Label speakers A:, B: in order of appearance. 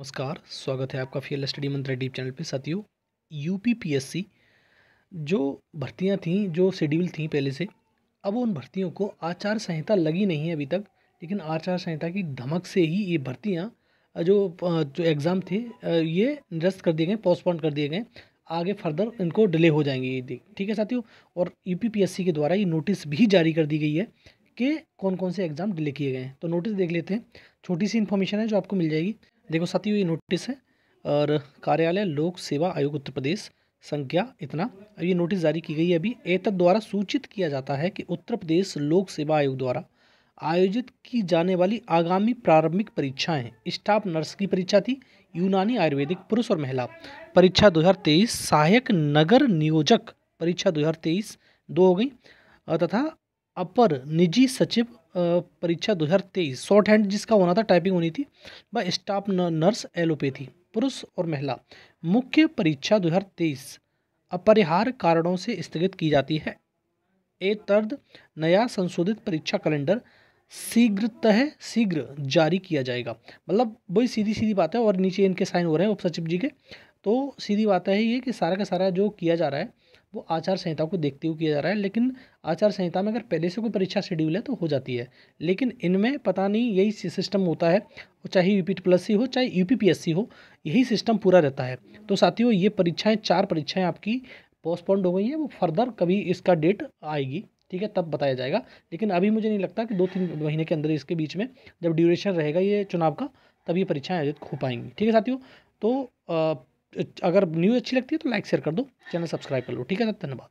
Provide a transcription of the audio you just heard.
A: नमस्कार स्वागत है आपका feel study Mantra deep channel पे साथियों यूपीपीएससी जो भर्तियां थीं जो शेड्यूल थीं पहले से अब उन भर्तियों को आचार संहिता लगी नहीं है अभी तक लेकिन आचार संहिता की धमक से ही ये भर्तियाँ जो जो एग्ज़ाम थे ये निरस्त कर दिए गए पोस्टपोन कर दिए गए आगे फर्दर इनको डिले हो जाएंगे ये ठीक है साथियों और यू के द्वारा ये नोटिस भी जारी कर दी गई है कि कौन कौन से एग्ज़ाम डिले किए गए हैं तो नोटिस देख लेते हैं छोटी सी इन्फॉर्मेशन है जो आपको मिल जाएगी देखो साथियों ये नोटिस है और कार्यालय लोक सेवा आयोग उत्तर प्रदेश संख्या इतना अब ये नोटिस जारी की गई है अभी एतद द्वारा सूचित किया जाता है कि उत्तर प्रदेश लोक सेवा आयोग द्वारा आयोजित की जाने वाली आगामी प्रारंभिक परीक्षाएं स्टाफ नर्स की परीक्षा थी यूनानी आयुर्वेदिक पुरुष और महिला परीक्षा 2023 सहायक नगर नियोजक परीक्षा 2023 दो हो गई तथा अपर निजी सचिव परीक्षा 2023 शॉर्ट हैंड जिसका होना था टाइपिंग होनी थी व स्टाफ नर्स एलोपैथी पुरुष और महिला मुख्य परीक्षा 2023 अपरिहार्य कारणों से स्थगित की जाती है ए तर्द नया संशोधित परीक्षा कैलेंडर शीघ्रतः शीघ्र जारी किया जाएगा मतलब वही सीधी सीधी बात है और नीचे इनके साइन हो रहे हैं उप सचिव जी के तो सीधी बात है ये कि सारा का सारा जो किया जा रहा है वो आचार संहिता को देखते हुए किया जा रहा है लेकिन आचार संहिता में अगर पहले से कोई परीक्षा शेड्यूल है तो हो जाती है लेकिन इनमें पता नहीं यही सिस्टम होता है चाहे यू पी प्लस सी हो चाहे U P P S C हो यही सिस्टम पूरा रहता है तो साथियों ये परीक्षाएँ चार परीक्षाएँ आपकी पोस्टपोन्ड हो गई हैं वो फर्दर कभी इसका डेट आएगी ठीक है तब बताया जाएगा लेकिन अभी मुझे नहीं लगता कि दो तीन महीने के अंदर इसके बीच में जब ड्यूरेशन रहेगा ये चुनाव का तब ये परीक्षाएँ आयोजित हो पाएंगी ठीक है साथियों तो अगर न्यूज़ अच्छी लगती है तो लाइक शेयर कर दो चैनल सब्सक्राइब कर लो ठीक है सर धन्यवाद